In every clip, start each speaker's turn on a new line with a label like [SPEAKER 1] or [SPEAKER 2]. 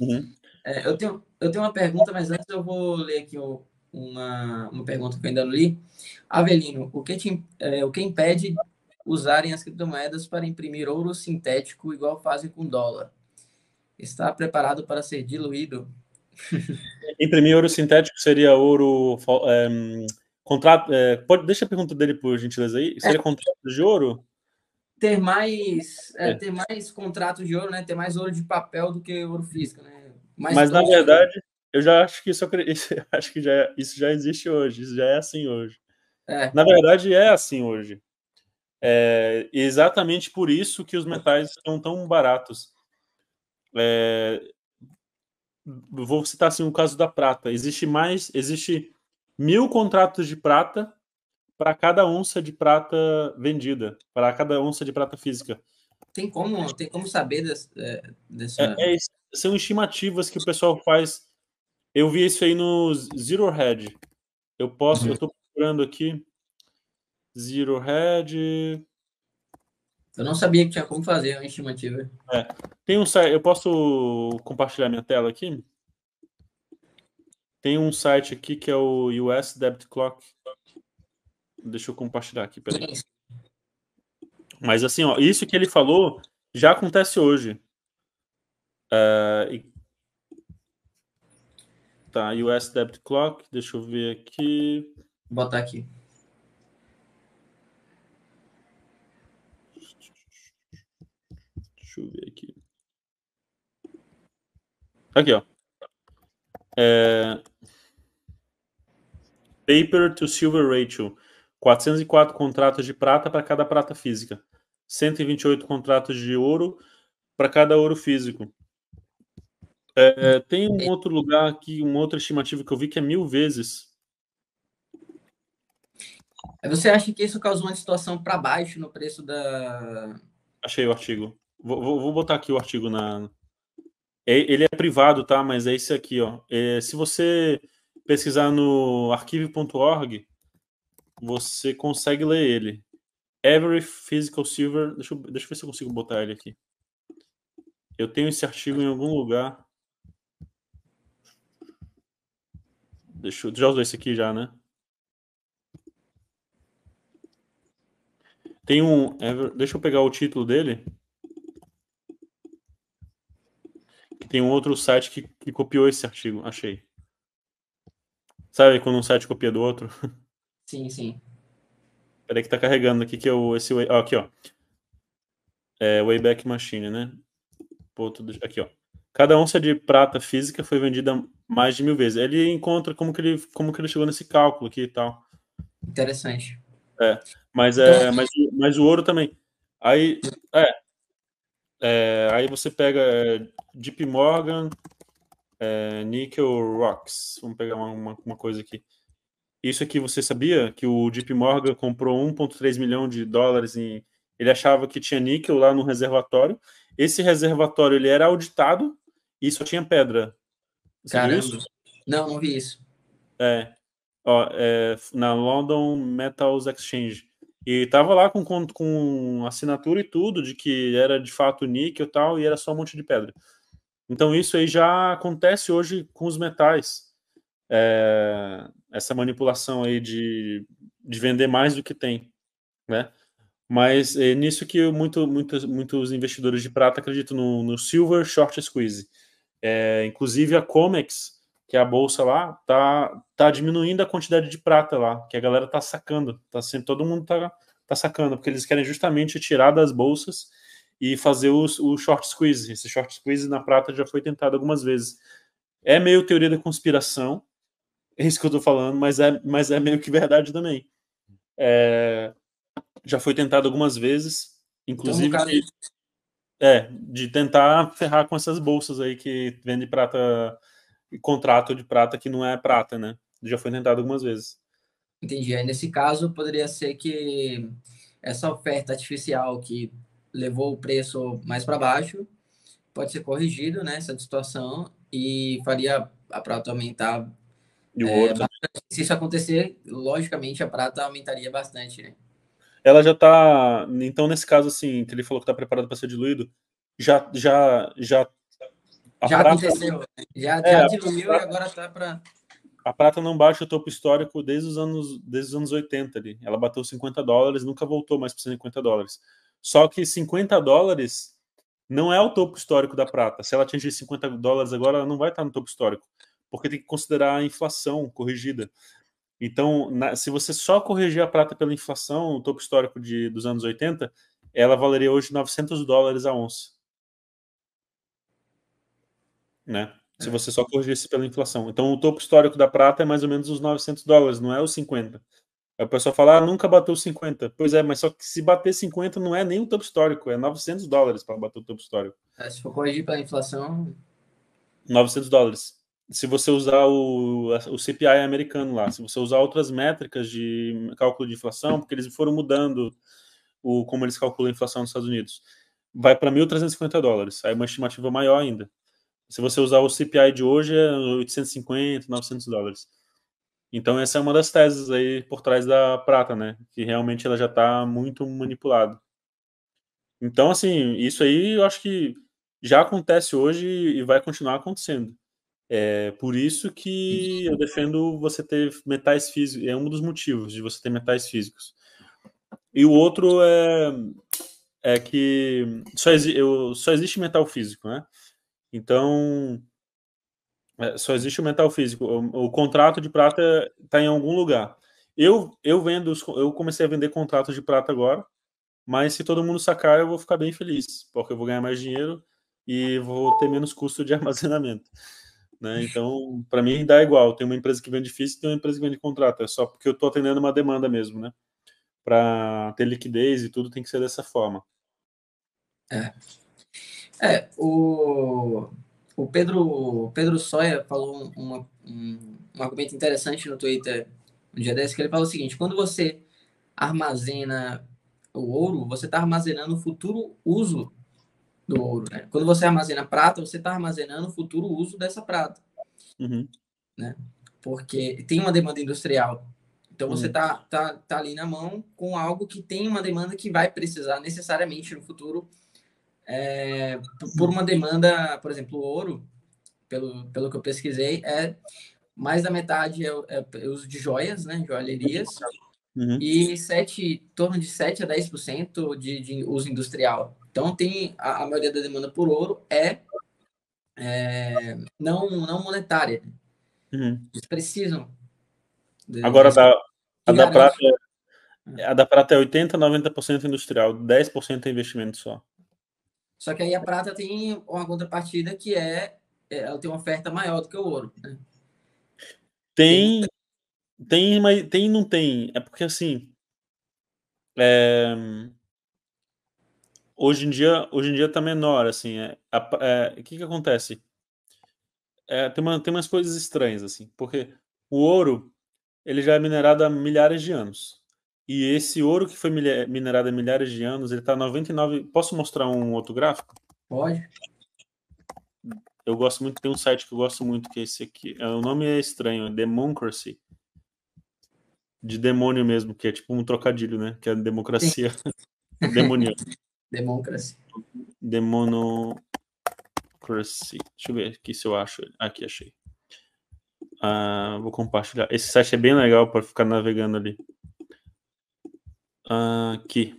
[SPEAKER 1] Uhum. É, eu, tenho, eu tenho uma pergunta, mas antes eu vou ler aqui uma, uma pergunta que eu ainda não li. Avelino, o que, te, é, o que impede usarem as criptomoedas para imprimir ouro sintético igual fazem com dólar? Está preparado para ser diluído?
[SPEAKER 2] imprimir ouro sintético seria ouro. É, contrato, é, pode, deixa a pergunta dele, por gentileza, aí. Seria é. contrato de ouro?
[SPEAKER 1] ter mais, é, é. ter mais contratos de ouro, né? Ter mais ouro de papel do que ouro físico, né?
[SPEAKER 2] Mais Mas na verdade, que... eu já acho que isso, acho que já, é, isso já existe hoje, isso já é assim hoje. É. Na verdade, é assim hoje. É exatamente por isso que os metais estão tão baratos. É, vou citar assim o caso da prata. Existe mais, existe mil contratos de prata para cada onça de prata vendida, para cada onça de prata física.
[SPEAKER 1] Tem como, tem como saber des, é,
[SPEAKER 2] dessa. É, é, são estimativas que o pessoal faz. Eu vi isso aí no Zero Head. Eu posso, uhum. eu estou procurando aqui. Zero Head. Eu não sabia que tinha como
[SPEAKER 1] fazer uma estimativa.
[SPEAKER 2] É. Tem um site. Eu posso compartilhar minha tela aqui? Tem um site aqui que é o US Debt Clock. Deixa eu compartilhar aqui, peraí. Mas assim, ó, isso que ele falou já acontece hoje. Uh, e... Tá, US Debit Clock, deixa eu ver aqui. Vou botar aqui. Deixa eu ver aqui. Aqui, ó. É... Paper to Silver Ratio. 404 contratos de prata para cada prata física, 128 contratos de ouro para cada ouro físico. É, é, tem um outro lugar aqui, uma outra estimativa que eu vi que é mil vezes.
[SPEAKER 1] Você acha que isso causou uma situação para baixo no preço da.
[SPEAKER 2] Achei o artigo. Vou, vou, vou botar aqui o artigo na. É, ele é privado, tá? Mas é esse aqui, ó. É, se você pesquisar no arquivo.org, você consegue ler ele. Every Physical Silver. Deixa eu, deixa eu ver se eu consigo botar ele aqui. Eu tenho esse artigo em algum lugar. Deixa eu, já usou esse aqui já, né? Tem um. Deixa eu pegar o título dele. Tem um outro site que, que copiou esse artigo, achei. Sabe quando um site copia do outro? Sim, sim. Peraí que tá carregando aqui que eu. Esse, ó, aqui, ó. É, Wayback Machine, né? Pô, tudo, aqui, ó. Cada onça de prata física foi vendida mais de mil vezes. Ele encontra como que ele, como que ele chegou nesse cálculo aqui e tal. Interessante. É, mas, é, mas, mas o ouro também. Aí, é, é aí você pega Deep é, Morgan, é, Nickel Rocks. Vamos pegar uma, uma, uma coisa aqui. Isso aqui você sabia que o JP Morgan comprou 1,3 milhão de dólares em. Ele achava que tinha níquel lá no reservatório. Esse reservatório ele era auditado e só tinha pedra. Você Caramba. Viu isso? Não, não vi isso. É. Ó, é, na London Metals Exchange. E tava lá com, com, com assinatura e tudo, de que era de fato níquel e tal, e era só um monte de pedra. Então isso aí já acontece hoje com os metais. É, essa manipulação aí de, de vender mais do que tem, né? Mas é nisso que muito, muito, muitos investidores de prata acreditam no, no silver short squeeze. É, inclusive a COMEX, que é a bolsa lá, tá, tá diminuindo a quantidade de prata lá, que a galera tá sacando, tá sempre todo mundo tá, tá sacando, porque eles querem justamente tirar das bolsas e fazer os, o short squeeze. Esse short squeeze na prata já foi tentado algumas vezes. É meio teoria da conspiração, é isso que eu tô falando, mas é, mas é meio que verdade também. É, já foi tentado algumas vezes, inclusive. Então, cara... É, de tentar ferrar com essas bolsas aí que vende prata e contrato de prata que não é prata, né? Já foi tentado algumas vezes.
[SPEAKER 1] Entendi. Aí nesse caso poderia ser que
[SPEAKER 2] essa oferta artificial que
[SPEAKER 1] levou o preço mais para baixo pode ser corrigido, né? Essa situação e faria a prata aumentar e o é, Se isso acontecer, logicamente a prata aumentaria bastante, né?
[SPEAKER 2] Ela já está Então, nesse caso, assim, que ele falou que está preparado para ser diluído, já. Já, já, a já prata... aconteceu. Né? Já, é, já diluiu prata... e agora está para. A prata não baixa o topo histórico desde os anos, desde os anos 80 ali. Ela bateu 50 dólares, nunca voltou mais para 50 dólares. Só que 50 dólares não é o topo histórico da prata. Se ela atingir 50 dólares agora, ela não vai estar tá no topo histórico porque tem que considerar a inflação corrigida. Então, na, se você só corrigir a prata pela inflação, o topo histórico de, dos anos 80, ela valeria hoje 900 dólares a onça. Né? Se é. você só corrigisse pela inflação. Então, o topo histórico da prata é mais ou menos os 900 dólares, não é os 50. Aí o pessoal fala, ah, nunca bateu 50. Pois é, mas só que se bater 50 não é nem o topo histórico, é 900 dólares para bater o topo histórico.
[SPEAKER 1] É, se for corrigir pela inflação...
[SPEAKER 2] 900 dólares se você usar o, o CPI americano lá, se você usar outras métricas de cálculo de inflação, porque eles foram mudando o, como eles calculam a inflação nos Estados Unidos, vai para 1.350 dólares, aí é uma estimativa maior ainda. Se você usar o CPI de hoje, é 850, 900 dólares. Então, essa é uma das teses aí por trás da prata, né? Que realmente ela já está muito manipulada. Então, assim, isso aí eu acho que já acontece hoje e vai continuar acontecendo. É por isso que uhum. eu defendo você ter metais físicos, é um dos motivos de você ter metais físicos. E o outro é, é que só, eu, só existe metal físico, né? Então, é, só existe o metal físico. O, o contrato de prata está em algum lugar. Eu, eu vendo, eu comecei a vender contratos de prata agora, mas se todo mundo sacar, eu vou ficar bem feliz, porque eu vou ganhar mais dinheiro e vou ter menos custo de armazenamento. Né? Então, para mim, dá igual. Tem uma empresa que vende físico e tem uma empresa que vende contrato. É só porque eu estou atendendo uma demanda mesmo, né? Para ter liquidez e tudo tem que ser dessa forma.
[SPEAKER 1] É. É, o, o Pedro, Pedro Soia falou uma, um, um argumento interessante no Twitter no dia desse, que ele falou o seguinte, quando você armazena o ouro, você está armazenando o futuro uso do ouro. Né? Quando você armazena prata, você está armazenando o futuro uso dessa prata. Uhum. Né? Porque tem uma demanda industrial. Então você está tá, tá ali na mão com algo que tem uma demanda que vai precisar necessariamente no futuro é, por uma demanda, por exemplo, o ouro, pelo, pelo que eu pesquisei, é mais da metade é, é, é uso de joias, né, joalherias, uhum. e 7, torno de 7 a 10% de, de uso industrial. Então, tem a, a maioria da demanda por ouro é, é não, não monetária. Uhum. Eles precisam.
[SPEAKER 2] De, Agora, Da, a, da prata, é, a da prata é 80%, 90% industrial, 10% é investimento só.
[SPEAKER 1] Só que aí a prata tem uma contrapartida que é, é ela tem uma oferta maior do que o ouro. Né?
[SPEAKER 2] Tem, tem, mas tem não tem. É porque assim. É, hoje em dia, hoje em dia está menor, assim. É, é, o que que acontece? É, tem, uma, tem umas coisas estranhas, assim, porque o ouro, ele já é minerado há milhares de anos. E esse ouro que foi minerado há milhares de anos, ele está 99... Posso mostrar um outro gráfico? Pode. Eu gosto muito, tem um site que eu gosto muito, que é esse aqui. É, o nome é estranho, é Democracy. De demônio mesmo, que é tipo um trocadilho, né? Que é democracia demoníaca.
[SPEAKER 1] Democracy.
[SPEAKER 2] Demonocracy. Deixa eu ver aqui se eu acho. Aqui, achei. Ah, vou compartilhar. Esse site é bem legal para ficar navegando ali. Ah, aqui.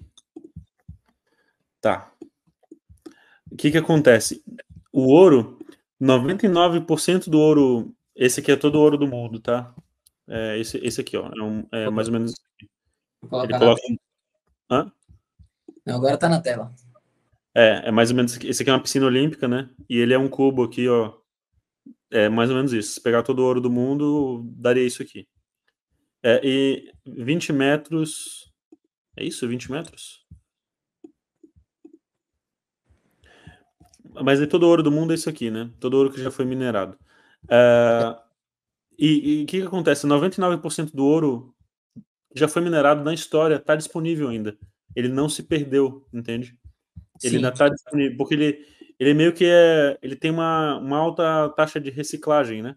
[SPEAKER 2] Tá. O que que acontece? O ouro, 99% do ouro, esse aqui é todo o ouro do mundo, tá? É esse, esse aqui, ó, é, um, é mais ou menos. Ele coloca. Hã?
[SPEAKER 1] agora tá na tela.
[SPEAKER 2] É, é mais ou menos. Esse aqui é uma piscina olímpica, né? E ele é um cubo aqui, ó. É mais ou menos isso. Se pegar todo o ouro do mundo, daria isso aqui. É, e 20 metros. É isso? 20 metros? Mas aí é todo ouro do mundo é isso aqui, né? Todo ouro que já foi minerado. É, e o que, que acontece? 99% do ouro já foi minerado na história, está disponível ainda ele não se perdeu, entende? Ele Sim. ainda está disponível, porque ele, ele meio que é. Ele tem uma, uma alta taxa de reciclagem, né?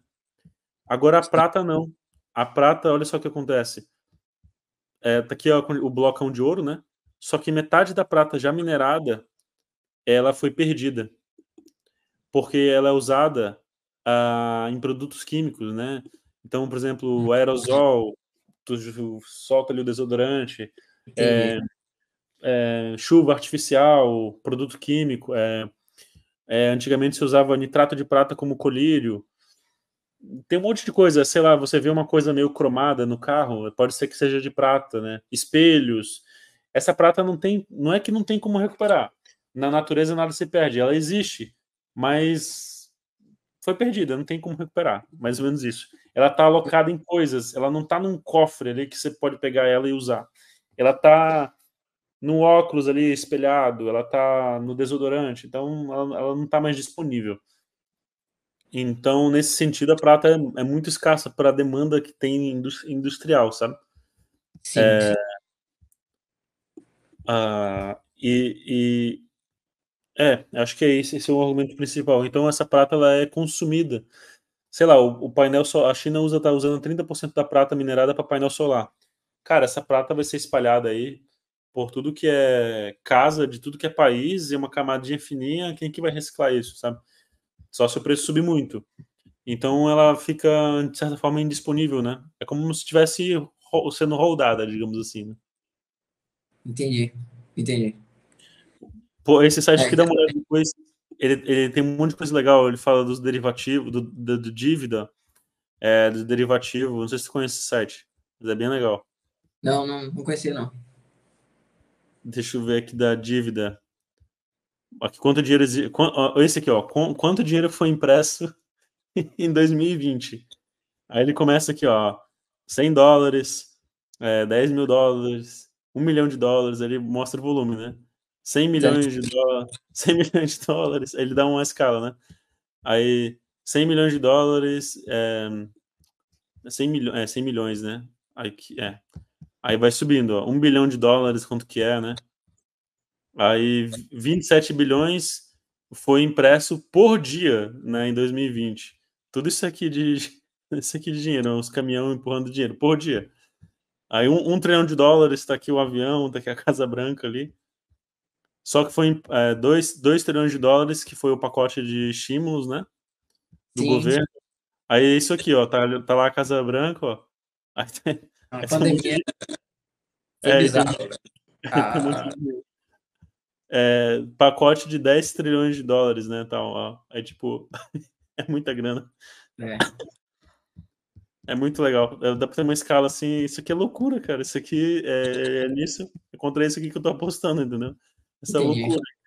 [SPEAKER 2] Agora a prata não. A prata, olha só o que acontece. É, tá aqui ó, o blocão de ouro, né? Só que metade da prata já minerada, ela foi perdida. Porque ela é usada ah, em produtos químicos, né? Então, por exemplo, o uhum. aerosol, tu solta ali o desodorante, é, é, chuva artificial, produto químico. É, é, antigamente se usava nitrato de prata como colírio. Tem um monte de coisa, sei lá, você vê uma coisa meio cromada no carro, pode ser que seja de prata, né? Espelhos. Essa prata não tem, não é que não tem como recuperar. Na natureza nada se perde, ela existe, mas foi perdida, não tem como recuperar. Mais ou menos isso. Ela está alocada em coisas, ela não está num cofre ali que você pode pegar ela e usar. Ela está no óculos ali espelhado, ela tá no desodorante, então ela, ela não tá mais disponível. Então, nesse sentido, a prata é, é muito escassa para a demanda que tem industrial, sabe? Sim. É, ah, e, e, é, acho que é esse, esse, é o argumento principal. Então, essa prata ela é consumida. Sei lá, o, o painel solar A China usa, tá usando 30% da prata minerada para painel solar. Cara, essa prata vai ser espalhada aí por tudo que é casa, de tudo que é país, e uma camadinha fininha, quem que vai reciclar isso, sabe? Só se o preço subir muito. Então ela fica, de certa forma, indisponível, né? É como se estivesse sendo rodada, digamos assim, né? Entendi, entendi. Pô, esse site é, que dá então depois, ele, ele tem um monte de coisa legal, ele fala dos derivativos, do, do, do dívida, é, do derivativo, não sei se você conhece esse site, mas é bem legal.
[SPEAKER 1] Não, não, não não.
[SPEAKER 2] Deixa eu ver aqui da dívida. Aqui, quanto dinheiro. Esse aqui, ó. Quanto dinheiro foi impresso em 2020? Aí ele começa aqui, ó. 100 dólares, é, 10 mil dólares, 1 milhão de dólares. Ele mostra o volume, né? 100 milhões de dólares. 100 milhões de dólares. Ele dá uma escala, né? Aí 100 milhões de dólares. É, 100, milho, é, 100 milhões, né? Aí, é. Aí vai subindo, ó, 1 bilhão de dólares, quanto que é, né? Aí 27 bilhões foi impresso por dia, né, em 2020. Tudo isso aqui de isso aqui de dinheiro, né? os caminhões empurrando dinheiro por dia. Aí um, um trilhão de dólares, está aqui o avião, está aqui a Casa Branca ali. Só que foi 2 é, dois trilhões de dólares, que foi o pacote de estímulos, né? Do Sim. governo. Aí é isso aqui, ó, tá, tá lá a Casa Branca, ó. Aí tem, a é pandemia é, Ah. É, pacote de 10 trilhões de dólares, né? Tal, É tipo, é muita grana. É. É muito legal. É, dá pra ter uma escala assim. Isso aqui é loucura, cara. Isso aqui é, é nisso. É contra isso aqui que eu tô apostando, entendeu? Essa Entendi. loucura.